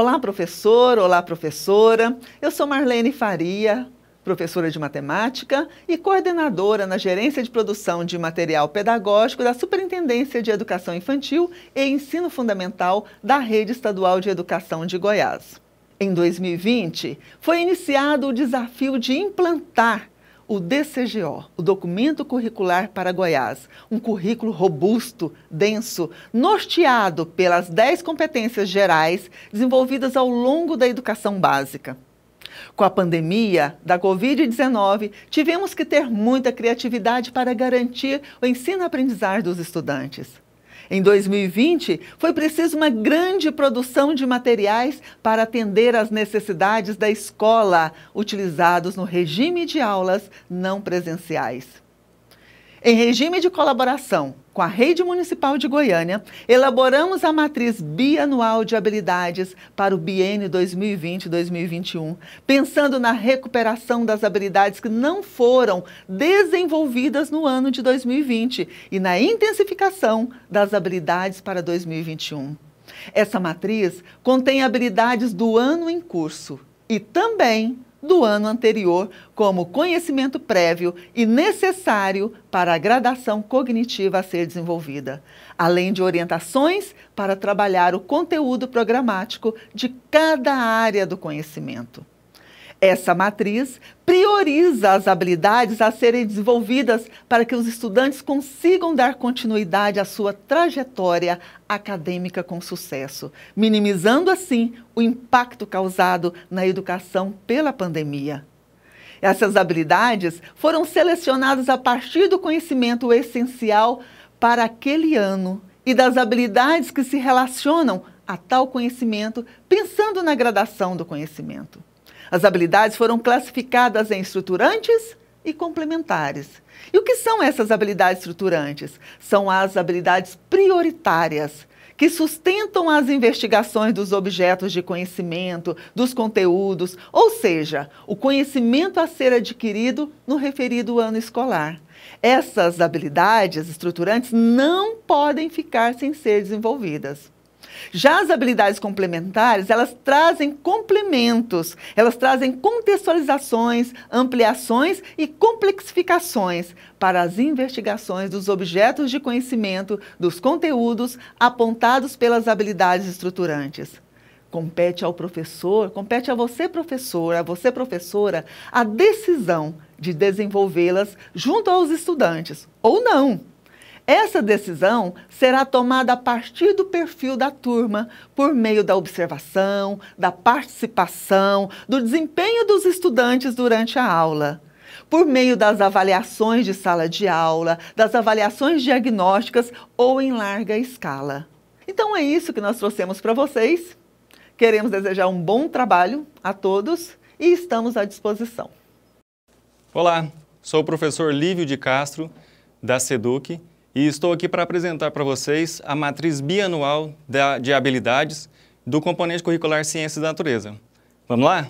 Olá, professor, olá, professora. Eu sou Marlene Faria, professora de matemática e coordenadora na Gerência de Produção de Material Pedagógico da Superintendência de Educação Infantil e Ensino Fundamental da Rede Estadual de Educação de Goiás. Em 2020, foi iniciado o desafio de implantar o DCGO, o Documento Curricular para Goiás, um currículo robusto, denso, norteado pelas 10 competências gerais desenvolvidas ao longo da educação básica. Com a pandemia da Covid-19, tivemos que ter muita criatividade para garantir o ensino-aprendizagem dos estudantes. Em 2020, foi preciso uma grande produção de materiais para atender às necessidades da escola, utilizados no regime de aulas não presenciais. Em regime de colaboração com a Rede Municipal de Goiânia, elaboramos a matriz bianual de habilidades para o biênio 2020-2021, pensando na recuperação das habilidades que não foram desenvolvidas no ano de 2020 e na intensificação das habilidades para 2021. Essa matriz contém habilidades do ano em curso e também do ano anterior como conhecimento prévio e necessário para a gradação cognitiva a ser desenvolvida, além de orientações para trabalhar o conteúdo programático de cada área do conhecimento. Essa matriz prioriza as habilidades a serem desenvolvidas para que os estudantes consigam dar continuidade à sua trajetória acadêmica com sucesso, minimizando assim o impacto causado na educação pela pandemia. Essas habilidades foram selecionadas a partir do conhecimento essencial para aquele ano e das habilidades que se relacionam a tal conhecimento, pensando na gradação do conhecimento. As habilidades foram classificadas em estruturantes e complementares. E o que são essas habilidades estruturantes? São as habilidades prioritárias que sustentam as investigações dos objetos de conhecimento, dos conteúdos, ou seja, o conhecimento a ser adquirido no referido ano escolar. Essas habilidades estruturantes não podem ficar sem ser desenvolvidas. Já as habilidades complementares, elas trazem complementos, elas trazem contextualizações, ampliações e complexificações para as investigações dos objetos de conhecimento dos conteúdos apontados pelas habilidades estruturantes. Compete ao professor, compete a você, professor, a você, professora, a decisão de desenvolvê-las junto aos estudantes, ou não. Essa decisão será tomada a partir do perfil da turma, por meio da observação, da participação, do desempenho dos estudantes durante a aula por meio das avaliações de sala de aula, das avaliações diagnósticas ou em larga escala. Então é isso que nós trouxemos para vocês. Queremos desejar um bom trabalho a todos e estamos à disposição. Olá, sou o professor Lívio de Castro, da SEDUC, e estou aqui para apresentar para vocês a matriz bianual de habilidades do componente curricular Ciências da Natureza. Vamos lá?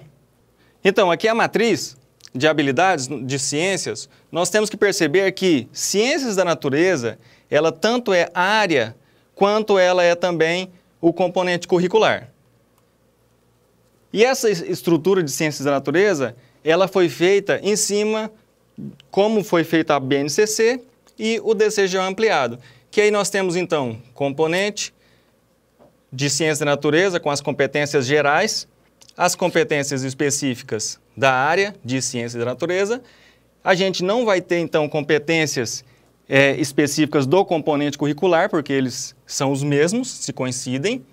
Então, aqui é a matriz de habilidades de ciências, nós temos que perceber que ciências da natureza, ela tanto é área quanto ela é também o componente curricular. E essa estrutura de ciências da natureza, ela foi feita em cima, como foi feita a BNCC, e o DCG é ampliado, que aí nós temos então componente de ciência da natureza com as competências gerais, as competências específicas da área de ciência da natureza. A gente não vai ter então competências é, específicas do componente curricular, porque eles são os mesmos, se coincidem.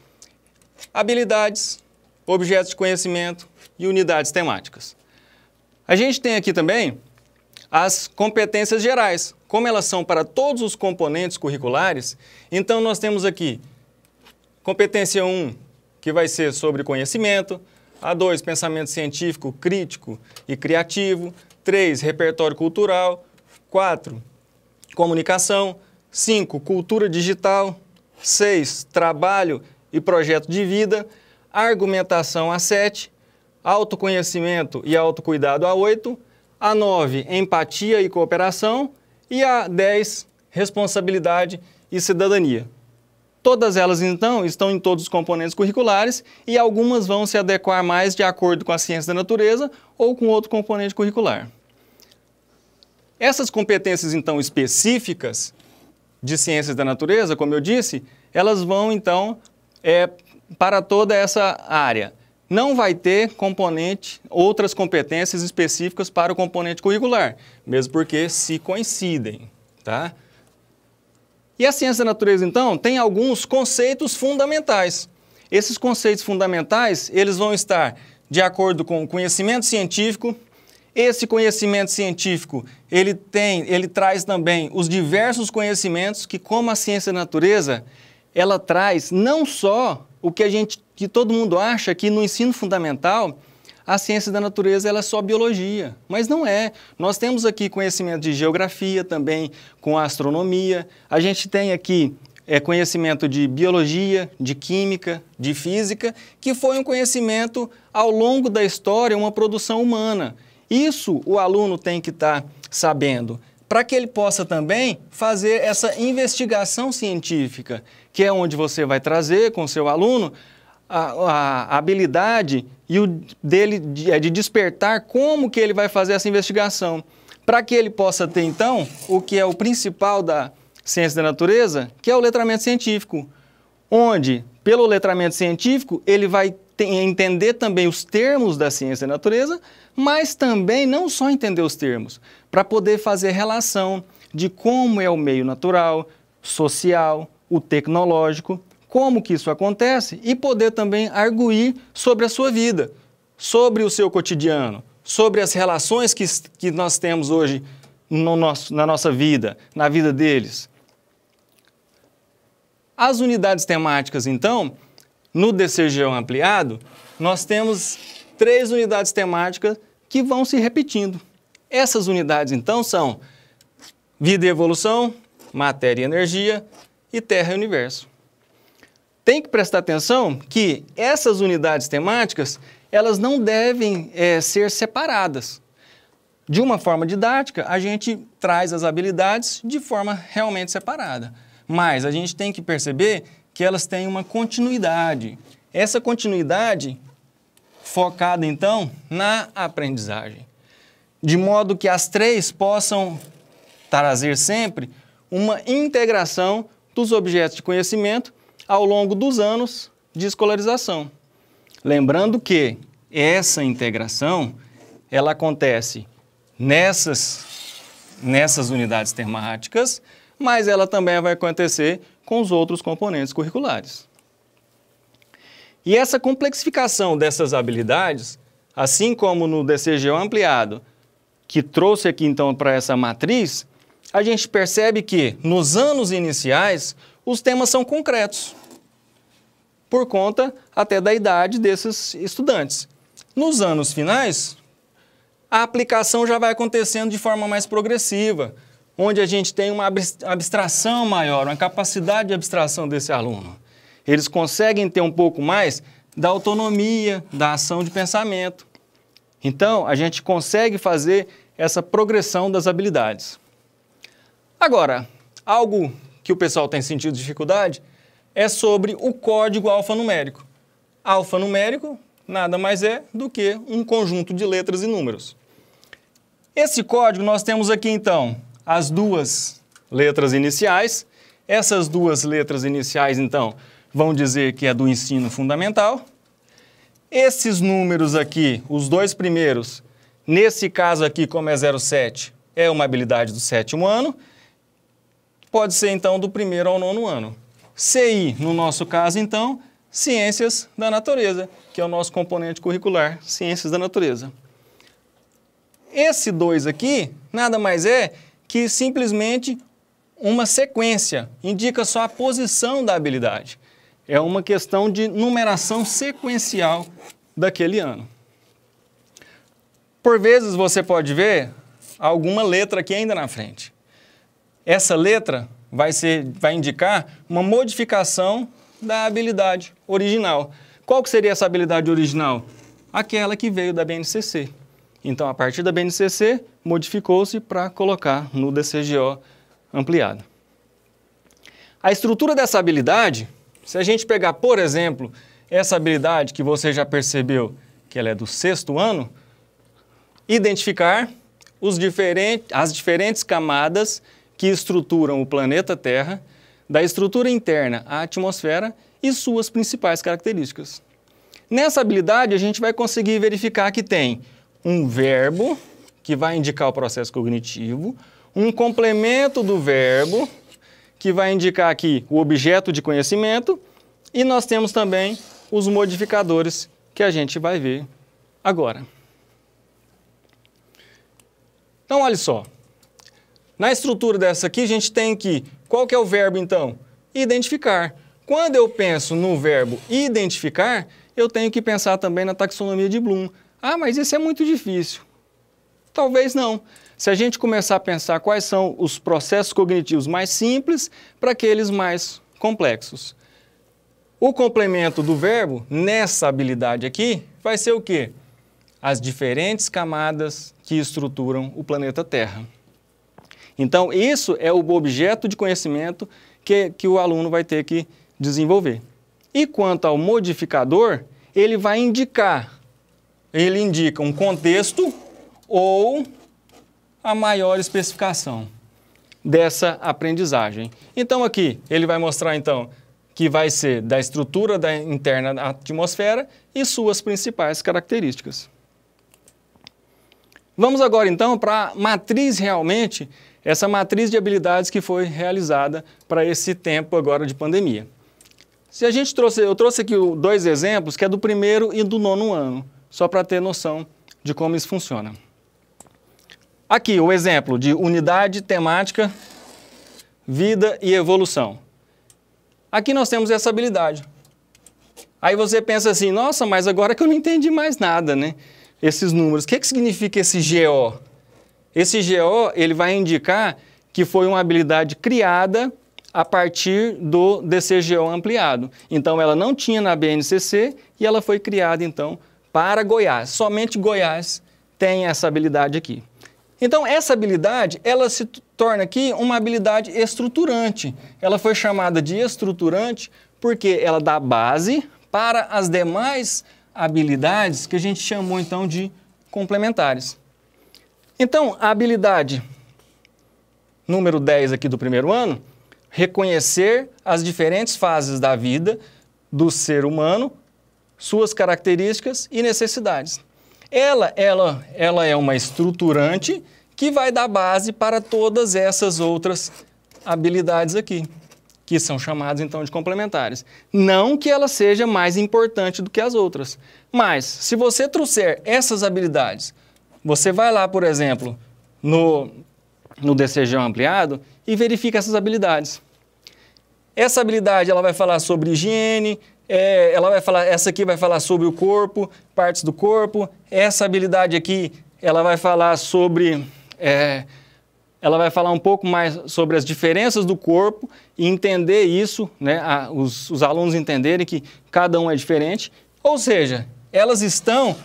Habilidades, objetos de conhecimento e unidades temáticas. A gente tem aqui também as competências gerais, como elas são para todos os componentes curriculares, então nós temos aqui competência 1, que vai ser sobre conhecimento, a 2, pensamento científico, crítico e criativo, 3, repertório cultural, 4, comunicação, 5, cultura digital, 6, trabalho e projeto de vida, argumentação a 7, autoconhecimento e autocuidado a 8, a 9, empatia e cooperação, e a 10, responsabilidade e cidadania. Todas elas, então, estão em todos os componentes curriculares e algumas vão se adequar mais de acordo com a ciência da natureza ou com outro componente curricular. Essas competências, então, específicas de ciências da natureza, como eu disse, elas vão, então, é, para toda essa área não vai ter componente, outras competências específicas para o componente curricular, mesmo porque se coincidem, tá? E a ciência da natureza, então, tem alguns conceitos fundamentais. Esses conceitos fundamentais, eles vão estar de acordo com o conhecimento científico. Esse conhecimento científico, ele tem, ele traz também os diversos conhecimentos que, como a ciência da natureza, ela traz não só o que a gente, que todo mundo acha que no ensino fundamental a ciência da natureza ela é só biologia, mas não é. Nós temos aqui conhecimento de geografia também, com astronomia, a gente tem aqui é, conhecimento de biologia, de química, de física, que foi um conhecimento ao longo da história, uma produção humana. Isso o aluno tem que estar tá sabendo, para que ele possa também fazer essa investigação científica, que é onde você vai trazer com o seu aluno a, a habilidade e o dele de, é de despertar como que ele vai fazer essa investigação. Para que ele possa ter, então, o que é o principal da ciência da natureza, que é o letramento científico, onde, pelo letramento científico, ele vai entender também os termos da ciência da natureza, mas também não só entender os termos, para poder fazer relação de como é o meio natural, social, o tecnológico, como que isso acontece e poder também arguir sobre a sua vida, sobre o seu cotidiano, sobre as relações que, que nós temos hoje no nosso, na nossa vida, na vida deles. As unidades temáticas, então, no DCG ampliado, nós temos três unidades temáticas que vão se repetindo. Essas unidades, então, são vida e evolução, matéria e energia, e Terra e Universo. Tem que prestar atenção que essas unidades temáticas elas não devem é, ser separadas. De uma forma didática, a gente traz as habilidades de forma realmente separada, mas a gente tem que perceber que elas têm uma continuidade. Essa continuidade focada então na aprendizagem, de modo que as três possam trazer sempre uma integração dos objetos de conhecimento ao longo dos anos de escolarização. Lembrando que essa integração ela acontece nessas, nessas unidades temáticas, mas ela também vai acontecer com os outros componentes curriculares. E essa complexificação dessas habilidades, assim como no DCG ampliado, que trouxe aqui então para essa matriz, a gente percebe que, nos anos iniciais, os temas são concretos, por conta até da idade desses estudantes. Nos anos finais, a aplicação já vai acontecendo de forma mais progressiva, onde a gente tem uma abstração maior, uma capacidade de abstração desse aluno. Eles conseguem ter um pouco mais da autonomia, da ação de pensamento. Então, a gente consegue fazer essa progressão das habilidades. Agora, algo que o pessoal tem sentido dificuldade é sobre o código alfanumérico. Alfanumérico nada mais é do que um conjunto de letras e números. Esse código nós temos aqui então as duas letras iniciais. Essas duas letras iniciais então vão dizer que é do ensino fundamental. Esses números aqui, os dois primeiros, nesse caso aqui, como é 07, é uma habilidade do sétimo ano pode ser então do primeiro ao nono ano. CI, no nosso caso, então, Ciências da Natureza, que é o nosso componente curricular, Ciências da Natureza. Esse 2 aqui nada mais é que simplesmente uma sequência, indica só a posição da habilidade. É uma questão de numeração sequencial daquele ano. Por vezes você pode ver alguma letra aqui ainda na frente essa letra vai, ser, vai indicar uma modificação da habilidade original. Qual que seria essa habilidade original? Aquela que veio da BNCC. Então, a partir da BNCC, modificou-se para colocar no DCGO ampliado. A estrutura dessa habilidade, se a gente pegar, por exemplo, essa habilidade que você já percebeu que ela é do sexto ano, identificar diferentes, as diferentes camadas que estruturam o planeta Terra, da estrutura interna à atmosfera e suas principais características. Nessa habilidade, a gente vai conseguir verificar que tem um verbo, que vai indicar o processo cognitivo, um complemento do verbo, que vai indicar aqui o objeto de conhecimento, e nós temos também os modificadores que a gente vai ver agora. Então, olha só. Na estrutura dessa aqui, a gente tem que... Qual que é o verbo, então? Identificar. Quando eu penso no verbo identificar, eu tenho que pensar também na taxonomia de Bloom. Ah, mas isso é muito difícil. Talvez não. Se a gente começar a pensar quais são os processos cognitivos mais simples para aqueles mais complexos. O complemento do verbo, nessa habilidade aqui, vai ser o quê? As diferentes camadas que estruturam o planeta Terra. Então, isso é o objeto de conhecimento que, que o aluno vai ter que desenvolver. E quanto ao modificador, ele vai indicar, ele indica um contexto ou a maior especificação dessa aprendizagem. Então aqui ele vai mostrar então que vai ser da estrutura da interna da atmosfera e suas principais características. Vamos agora então para a matriz realmente essa matriz de habilidades que foi realizada para esse tempo agora de pandemia. Se a gente trouxe, eu trouxe aqui dois exemplos, que é do primeiro e do nono ano, só para ter noção de como isso funciona. Aqui o exemplo de unidade temática, vida e evolução. Aqui nós temos essa habilidade. Aí você pensa assim, nossa, mas agora que eu não entendi mais nada, né? Esses números, o que, que significa esse GO? Esse GO ele vai indicar que foi uma habilidade criada a partir do DCGO ampliado. Então ela não tinha na BNCC e ela foi criada então para Goiás. Somente Goiás tem essa habilidade aqui. Então essa habilidade, ela se torna aqui uma habilidade estruturante. Ela foi chamada de estruturante porque ela dá base para as demais habilidades que a gente chamou então de complementares. Então, a habilidade número 10 aqui do primeiro ano, reconhecer as diferentes fases da vida do ser humano, suas características e necessidades. Ela, ela, ela é uma estruturante que vai dar base para todas essas outras habilidades aqui, que são chamadas então de complementares. Não que ela seja mais importante do que as outras, mas se você trouxer essas habilidades você vai lá, por exemplo, no, no DCG ampliado e verifica essas habilidades. Essa habilidade ela vai falar sobre higiene, é, ela vai falar, essa aqui vai falar sobre o corpo, partes do corpo. Essa habilidade aqui ela vai falar sobre é, ela vai falar um pouco mais sobre as diferenças do corpo e entender isso, né, a, os, os alunos entenderem que cada um é diferente. Ou seja, elas estão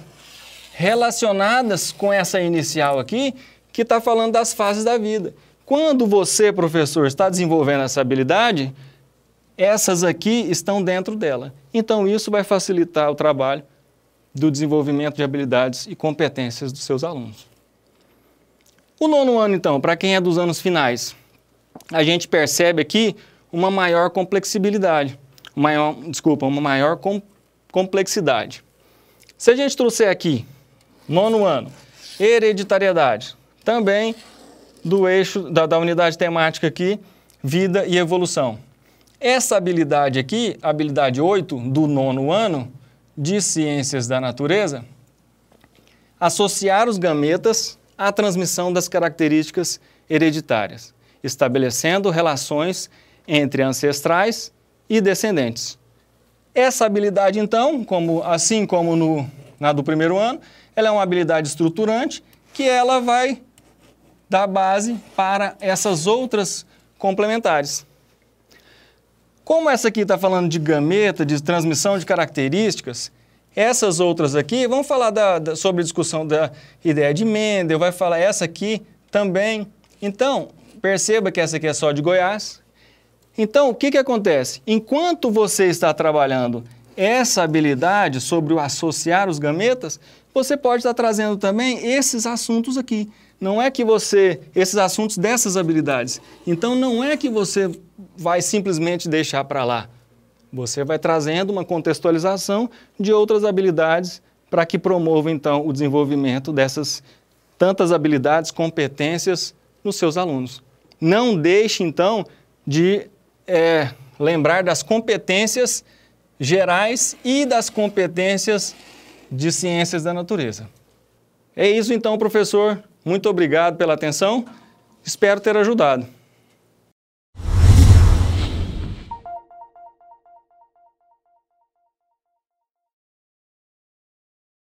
relacionadas com essa inicial aqui, que está falando das fases da vida. Quando você, professor, está desenvolvendo essa habilidade, essas aqui estão dentro dela. Então, isso vai facilitar o trabalho do desenvolvimento de habilidades e competências dos seus alunos. O nono ano, então, para quem é dos anos finais, a gente percebe aqui uma maior complexibilidade, maior, desculpa, uma maior com, complexidade. Se a gente trouxer aqui nono ano. Hereditariedade, também do eixo da, da unidade temática aqui, vida e evolução. Essa habilidade aqui, habilidade 8 do nono ano de ciências da natureza, associar os gametas à transmissão das características hereditárias, estabelecendo relações entre ancestrais e descendentes. Essa habilidade, então, como, assim como no na do primeiro ano, ela é uma habilidade estruturante que ela vai dar base para essas outras complementares. Como essa aqui está falando de gameta, de transmissão de características, essas outras aqui vamos falar da, da, sobre a discussão da ideia de Mendel, vai falar essa aqui também. Então, perceba que essa aqui é só de Goiás. Então, o que, que acontece? Enquanto você está trabalhando essa habilidade sobre o associar os gametas, você pode estar trazendo também esses assuntos aqui. Não é que você, esses assuntos dessas habilidades. Então não é que você vai simplesmente deixar para lá. Você vai trazendo uma contextualização de outras habilidades para que promova então o desenvolvimento dessas tantas habilidades, competências nos seus alunos. Não deixe então de é, lembrar das competências gerais e das competências de ciências da natureza. É isso então, professor. Muito obrigado pela atenção. Espero ter ajudado.